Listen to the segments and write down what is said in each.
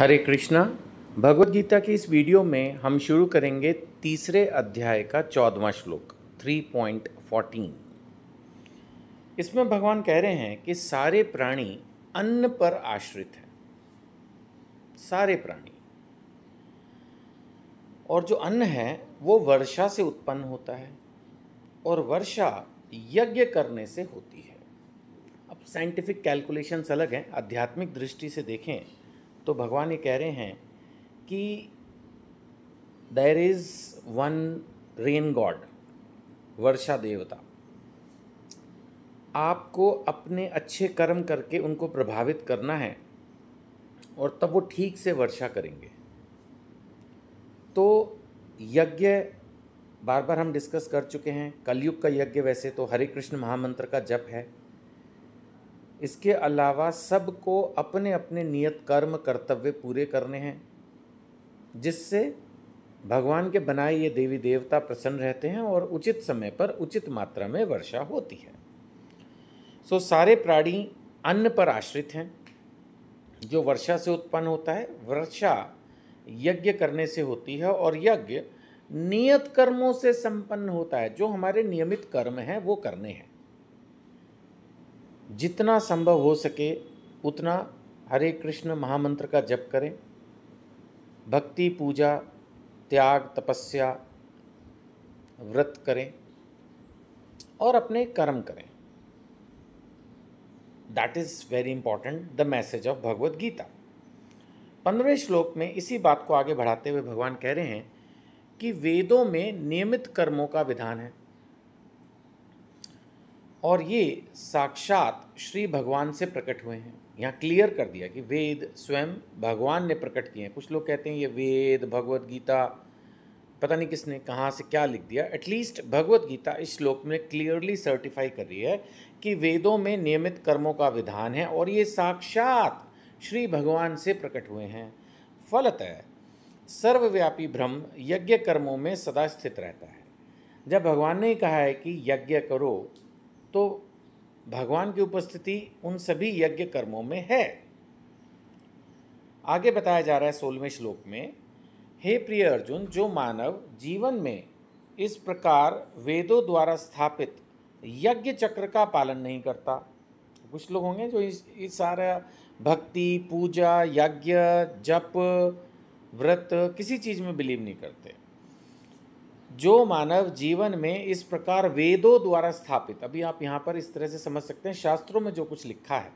हरे कृष्णा भगवत गीता की इस वीडियो में हम शुरू करेंगे तीसरे अध्याय का चौदवा श्लोक 3.14 इसमें भगवान कह रहे हैं कि सारे प्राणी अन्न पर आश्रित हैं सारे प्राणी और जो अन्न है वो वर्षा से उत्पन्न होता है और वर्षा यज्ञ करने से होती है अब साइंटिफिक कैलकुलेशंस अलग हैं आध्यात्मिक दृष्टि से देखें तो भगवान ये कह रहे हैं कि there is one rain god वर्षा देवता आपको अपने अच्छे कर्म करके उनको प्रभावित करना है और तब वो ठीक से वर्षा करेंगे तो यज्ञ बार बार हम डिस्कस कर चुके हैं कलयुग का यज्ञ वैसे तो हरे कृष्ण महामंत्र का जप है इसके अलावा सबको अपने अपने नियत कर्म कर्तव्य पूरे करने हैं जिससे भगवान के बनाए ये देवी देवता प्रसन्न रहते हैं और उचित समय पर उचित मात्रा में वर्षा होती है सो सारे प्राणी अन्न पर आश्रित हैं जो वर्षा से उत्पन्न होता है वर्षा यज्ञ करने से होती है और यज्ञ नियत कर्मों से संपन्न होता है जो हमारे नियमित कर्म हैं वो करने हैं जितना संभव हो सके उतना हरे कृष्ण महामंत्र का जप करें भक्ति पूजा त्याग तपस्या व्रत करें और अपने कर्म करें that is very important the message of Bhagavad Gita पंद्रहवें श्लोक में इसी बात को आगे बढ़ाते हुए भगवान कह रहे हैं कि वेदों में नियमित कर्मों का विधान है और ये साक्षात श्री भगवान से प्रकट हुए हैं यहाँ क्लियर कर दिया कि वेद स्वयं भगवान ने प्रकट किए हैं कुछ लोग कहते हैं ये वेद भगवत गीता पता नहीं किसने कहाँ से क्या लिख दिया एटलीस्ट भगवत गीता इस श्लोक में क्लियरली सर्टिफाई कर रही है कि वेदों में नियमित कर्मों का विधान है और ये साक्षात श्री भगवान से प्रकट हुए हैं फलतः सर्वव्यापी ब्रह्म यज्ञ कर्मों में सदा स्थित रहता है जब भगवान ने कहा है कि यज्ञ करो तो भगवान की उपस्थिति उन सभी यज्ञ कर्मों में है आगे बताया जा रहा है सोलहवें श्लोक में हे प्रिय अर्जुन जो मानव जीवन में इस प्रकार वेदों द्वारा स्थापित यज्ञ चक्र का पालन नहीं करता कुछ लोग होंगे जो इस, इस सारा भक्ति पूजा यज्ञ जप व्रत किसी चीज़ में बिलीव नहीं करते जो मानव जीवन में इस प्रकार वेदों द्वारा स्थापित अभी आप यहाँ पर इस तरह से समझ सकते हैं शास्त्रों में जो कुछ लिखा है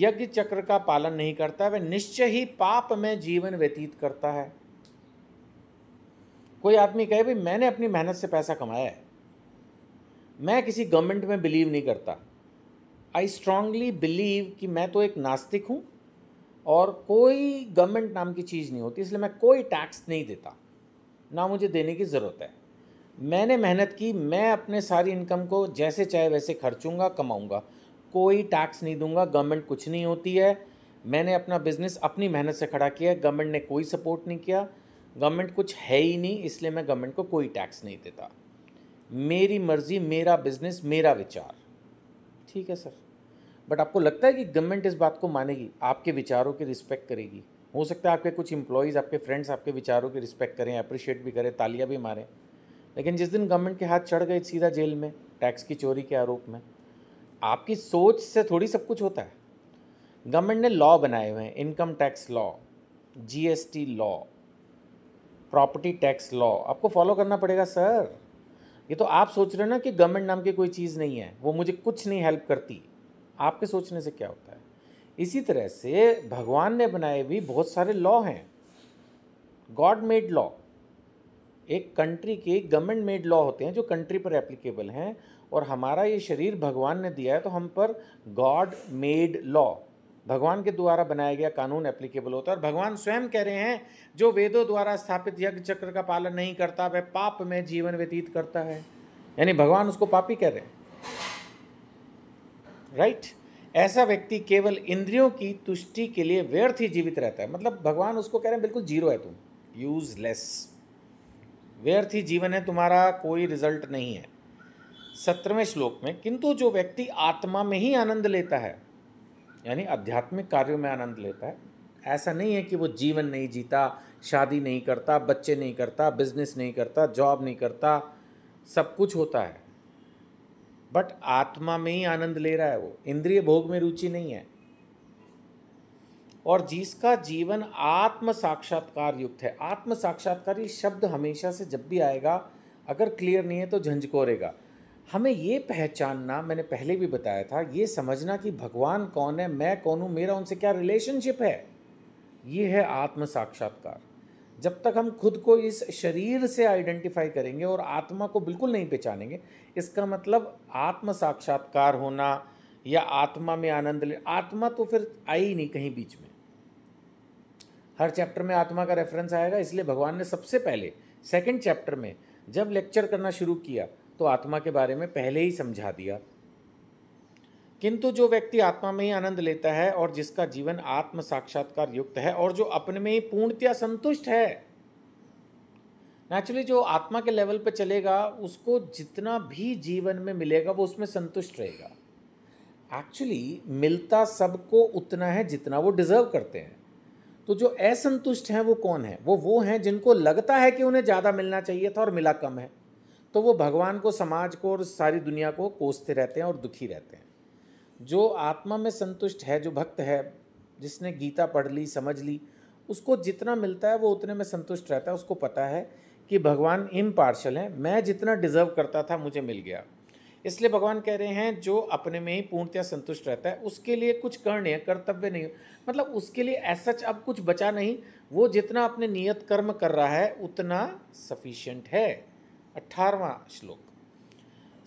यज्ञ चक्र का पालन नहीं करता वह निश्चय ही पाप में जीवन व्यतीत करता है कोई आदमी कहे भाई मैंने अपनी मेहनत से पैसा कमाया है मैं किसी गवर्नमेंट में बिलीव नहीं करता आई स्ट्रांगली बिलीव कि मैं तो एक नास्तिक हूँ और कोई गवर्नमेंट नाम की चीज़ नहीं होती इसलिए मैं कोई टैक्स नहीं देता ना मुझे देने की ज़रूरत है मैंने मेहनत की मैं अपने सारी इनकम को जैसे चाहे वैसे खर्चूंगा कमाऊंगा कोई टैक्स नहीं दूंगा गवर्नमेंट कुछ नहीं होती है मैंने अपना बिजनेस अपनी मेहनत से खड़ा किया है गवर्नमेंट ने कोई सपोर्ट नहीं किया गवर्नमेंट कुछ है ही नहीं इसलिए मैं गवर्नमेंट को कोई टैक्स नहीं देता मेरी मर्ज़ी मेरा बिजनेस मेरा विचार ठीक है सर बट आपको लगता है कि गवर्नमेंट इस बात को मानेगी आपके विचारों की रिस्पेक्ट करेगी हो सकता है आपके कुछ इम्प्लॉयज़ आपके फ्रेंड्स आपके विचारों की रिस्पेक्ट करें अप्रिशिएट भी करें तालियां भी मारें लेकिन जिस दिन गवर्नमेंट के हाथ चढ़ गए सीधा जेल में टैक्स की चोरी के आरोप में आपकी सोच से थोड़ी सब कुछ होता है गवर्नमेंट ने लॉ बनाए हुए हैं income tax law GST law property tax law आपको फॉलो करना पड़ेगा सर ये तो आप सोच रहे हो ना कि गवर्नमेंट नाम की कोई चीज़ नहीं है वो मुझे कुछ नहीं हेल्प करती आपके सोचने से क्या होता है इसी तरह से भगवान ने बनाए भी बहुत सारे लॉ हैं गॉड मेड लॉ एक कंट्री के गवर्नमेंट मेड लॉ होते हैं जो कंट्री पर एप्लीकेबल हैं और हमारा ये शरीर भगवान ने दिया है तो हम पर गॉड मेड लॉ भगवान के द्वारा बनाया गया कानून एप्लीकेबल होता है और भगवान स्वयं कह रहे हैं जो वेदों द्वारा स्थापित यज्ञ चक्र का पालन नहीं करता वह पाप में जीवन व्यतीत करता है यानी भगवान उसको पापी कह रहे हैं राइट right? ऐसा व्यक्ति केवल इंद्रियों की तुष्टि के लिए व्यर्थ ही जीवित रहता है मतलब भगवान उसको कह रहे हैं बिल्कुल जीरो है तुम यूजलेस व्यर्थ ही जीवन है तुम्हारा कोई रिजल्ट नहीं है सत्रहवें श्लोक में किंतु जो व्यक्ति आत्मा में ही आनंद लेता है यानी आध्यात्मिक कार्यों में आनंद लेता है ऐसा नहीं है कि वो जीवन नहीं जीता शादी नहीं करता बच्चे नहीं करता बिजनेस नहीं करता जॉब नहीं करता सब कुछ होता है बट आत्मा में ही आनंद ले रहा है वो इंद्रिय भोग में रुचि नहीं है और जिसका जीवन आत्म साक्षात्कार युक्त है आत्म साक्षात्कार ये शब्द हमेशा से जब भी आएगा अगर क्लियर नहीं है तो झंझकोरेगा हमें ये पहचानना मैंने पहले भी बताया था ये समझना कि भगवान कौन है मैं कौन हूँ मेरा उनसे क्या रिलेशनशिप है ये है आत्म साक्षात्कार जब तक हम खुद को इस शरीर से आइडेंटिफाई करेंगे और आत्मा को बिल्कुल नहीं पहचानेंगे इसका मतलब आत्म साक्षात्कार होना या आत्मा में आनंद ले आत्मा तो फिर आई ही नहीं कहीं बीच में हर चैप्टर में आत्मा का रेफरेंस आएगा इसलिए भगवान ने सबसे पहले सेकंड चैप्टर में जब लेक्चर करना शुरू किया तो आत्मा के बारे में पहले ही समझा दिया किंतु जो व्यक्ति आत्मा में ही आनंद लेता है और जिसका जीवन आत्म साक्षात्कार युक्त है और जो अपने में ही पूर्णतया संतुष्ट है नेचुरली जो आत्मा के लेवल पर चलेगा उसको जितना भी जीवन में मिलेगा वो उसमें संतुष्ट रहेगा एक्चुअली मिलता सबको उतना है जितना वो डिजर्व करते हैं तो जो असंतुष्ट हैं वो कौन है वो वो हैं जिनको लगता है कि उन्हें ज़्यादा मिलना चाहिए था और मिला कम है तो वो भगवान को समाज को और सारी दुनिया को कोसते रहते हैं और दुखी रहते हैं जो आत्मा में संतुष्ट है जो भक्त है जिसने गीता पढ़ ली समझ ली उसको जितना मिलता है वो उतने में संतुष्ट रहता है उसको पता है कि भगवान इम्पार्शल हैं मैं जितना डिज़र्व करता था मुझे मिल गया इसलिए भगवान कह रहे हैं जो अपने में ही पूर्णतया संतुष्ट रहता है उसके लिए कुछ करने कर्तव्य नहीं मतलब उसके लिए ऐसा अब कुछ बचा नहीं वो जितना अपने नियत कर्म कर रहा है उतना सफिशियंट है अट्ठारवा श्लोक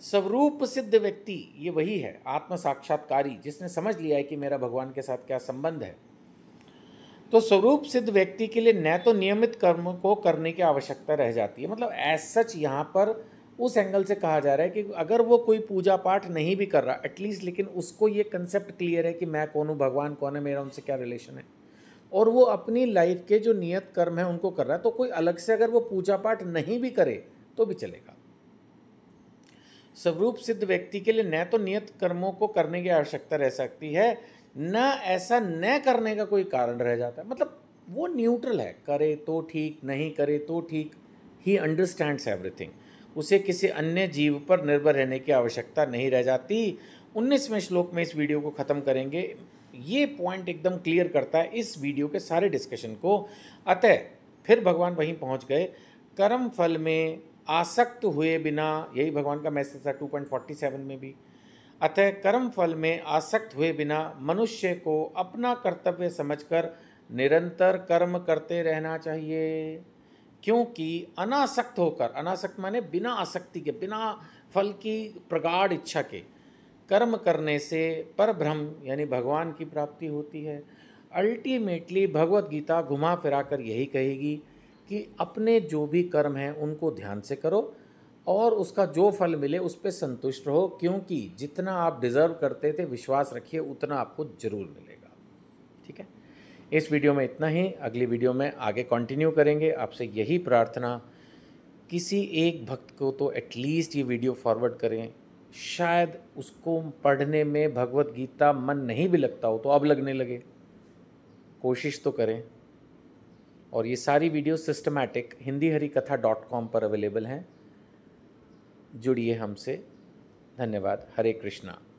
स्वरूप सिद्ध व्यक्ति ये वही है आत्म साक्षात्कारी जिसने समझ लिया है कि मेरा भगवान के साथ क्या संबंध है तो स्वरूप सिद्ध व्यक्ति के लिए न तो नियमित कर्म को करने की आवश्यकता रह जाती है मतलब एज सच यहाँ पर उस एंगल से कहा जा रहा है कि अगर वो कोई पूजा पाठ नहीं भी कर रहा एटलीस्ट लेकिन उसको ये कंसेप्ट क्लियर है कि मैं कौन हूँ भगवान कौन है मेरा उनसे क्या रिलेशन है और वो अपनी लाइफ के जो नियत कर्म है उनको कर रहा है तो कोई अलग से अगर वो पूजा पाठ नहीं भी करे तो भी चलेगा स्वरूप सिद्ध व्यक्ति के लिए न तो नियत कर्मों को करने की आवश्यकता रह सकती है न ऐसा न करने का कोई कारण रह जाता है मतलब वो न्यूट्रल है करे तो ठीक नहीं करे तो ठीक ही अंडरस्टैंड्स एवरीथिंग उसे किसी अन्य जीव पर निर्भर रहने की आवश्यकता नहीं रह जाती उन्नीसवें श्लोक में इस वीडियो को ख़त्म करेंगे ये पॉइंट एकदम क्लियर करता है इस वीडियो के सारे डिस्कशन को अतः फिर भगवान वहीं पहुंच गए कर्म फल में आसक्त हुए बिना यही भगवान का मैसेज था 2.47 में भी अतः कर्म फल में आसक्त हुए बिना मनुष्य को अपना कर्तव्य समझकर निरंतर कर्म करते रहना चाहिए क्योंकि अनासक्त होकर अनासक्त माने बिना आसक्ति के बिना फल की प्रगाढ़ इच्छा के कर्म करने से परब्रह्म यानी भगवान की प्राप्ति होती है अल्टीमेटली भगवत गीता घुमा फिरा कर यही कहेगी कि अपने जो भी कर्म हैं उनको ध्यान से करो और उसका जो फल मिले उस पर संतुष्ट रहो क्योंकि जितना आप डिज़र्व करते थे विश्वास रखिए उतना आपको ज़रूर मिलेगा ठीक है इस वीडियो में इतना ही अगली वीडियो में आगे कंटिन्यू करेंगे आपसे यही प्रार्थना किसी एक भक्त को तो एटलीस्ट ये वीडियो फॉरवर्ड करें शायद उसको पढ़ने में भगवत गीता मन नहीं भी लगता हो तो अब लगने लगे कोशिश तो करें और ये सारी वीडियो सिस्टमैटिक हिंदी हरी कथा डॉट कॉम पर अवेलेबल हैं जुड़िए हमसे धन्यवाद हरे कृष्णा